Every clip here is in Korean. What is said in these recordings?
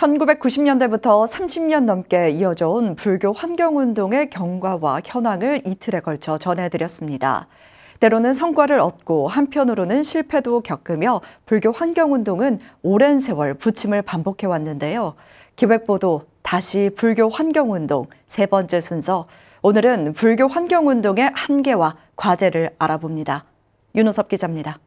1990년대부터 30년 넘게 이어져온 불교 환경운동의 경과와 현황을 이틀에 걸쳐 전해드렸습니다. 때로는 성과를 얻고 한편으로는 실패도 겪으며 불교 환경운동은 오랜 세월 부침을 반복해왔는데요. 기획보도 다시 불교 환경운동 세 번째 순서 오늘은 불교 환경운동의 한계와 과제를 알아봅니다. 윤호섭 기자입니다.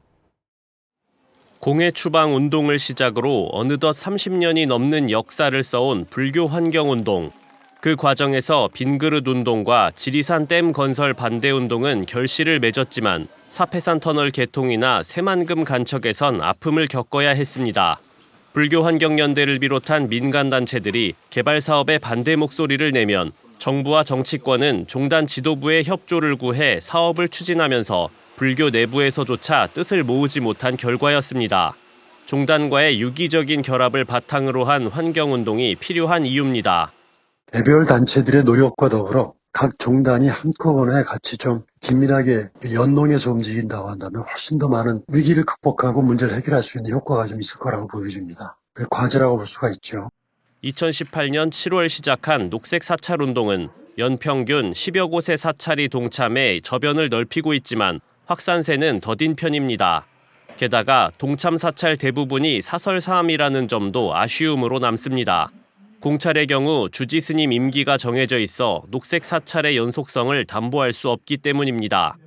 공해 추방 운동을 시작으로 어느덧 30년이 넘는 역사를 써온 불교 환경 운동. 그 과정에서 빈그릇 운동과 지리산 댐 건설 반대 운동은 결실을 맺었지만 사패산 터널 개통이나 새만금 간척에선 아픔을 겪어야 했습니다. 불교 환경연대를 비롯한 민간 단체들이 개발 사업에 반대 목소리를 내면 정부와 정치권은 종단 지도부의 협조를 구해 사업을 추진하면서 불교 내부에서조차 뜻을 모으지 못한 결과였습니다. 종단과의 유기적인 결합을 바탕으로 한 환경운동이 필요한 이유입니다. 개별 단체들의 노력과 더불어 각 종단이 한꺼번에 같이 좀 긴밀하게 그 연동해서 움직인다고 한다면 훨씬 더 많은 위기를 극복하고 문제를 해결할 수 있는 효과가 좀 있을 거라고 보여집니다. 그 과제라고 볼 수가 있죠. 2018년 7월 시작한 녹색 사찰 운동은 연평균 10여 곳의 사찰이 동참해 저변을 넓히고 있지만 확산세는 더딘 편입니다. 게다가 동참 사찰 대부분이 사설 사함이라는 점도 아쉬움으로 남습니다. 공찰의 경우 주지 스님 임기가 정해져 있어 녹색 사찰의 연속성을 담보할 수 없기 때문입니다.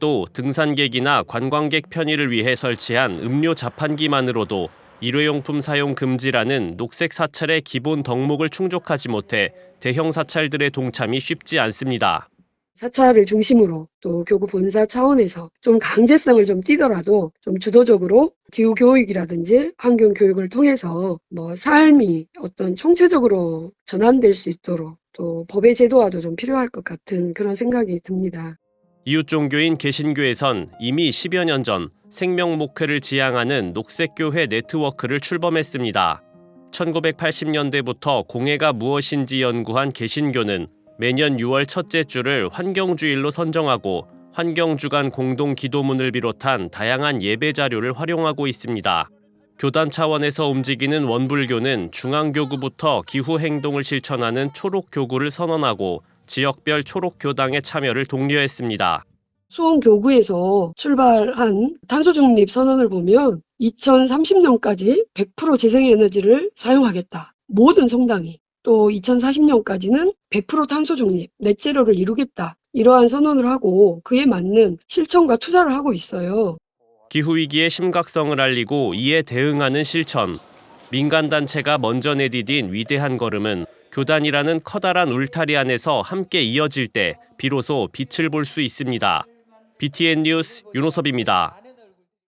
또 등산객이나 관광객 편의를 위해 설치한 음료 자판기만으로도 일회용품 사용 금지라는 녹색 사찰의 기본 덕목을 충족하지 못해 대형 사찰들의 동참이 쉽지 않습니다. 사찰을 중심으로 또 교구 본사 차원에서 좀 강제성을 좀 띠더라도 좀 주도적으로 기후 교육이라든지 환경 교육을 통해서 뭐 삶이 어떤 총체적으로 전환될 수 있도록 또 법의 제도화도 좀 필요할 것 같은 그런 생각이 듭니다. 이웃 종교인 개신교에선 이미 10여 년 전 생명 목회를 지향하는 녹색교회 네트워크를 출범했습니다. 1980년대부터 공해가 무엇인지 연구한 개신교는 매년 6월 첫째 주를 환경주일로 선정하고 환경주간 공동 기도문을 비롯한 다양한 예배 자료를 활용하고 있습니다. 교단 차원에서 움직이는 원불교는 중앙교구부터 기후 행동을 실천하는 초록교구를 선언하고 지역별 초록교당의 참여를 독려했습니다. 수원교구에서 출발한 탄소중립 선언을 보면 2030년까지 100% 재생에너지를 사용하겠다. 모든 성당이 또 2040년까지는 100% 탄소 중립, 넷제로를 이루겠다. 이러한 선언을 하고 그에 맞는 실천과 투자를 하고 있어요. 기후위기의 심각성을 알리고 이에 대응하는 실천. 민간단체가 먼저 내디딘 위대한 걸음은 교단이라는 커다란 울타리 안에서 함께 이어질 때 비로소 빛을 볼 수 있습니다. BTN 뉴스 윤호섭입니다.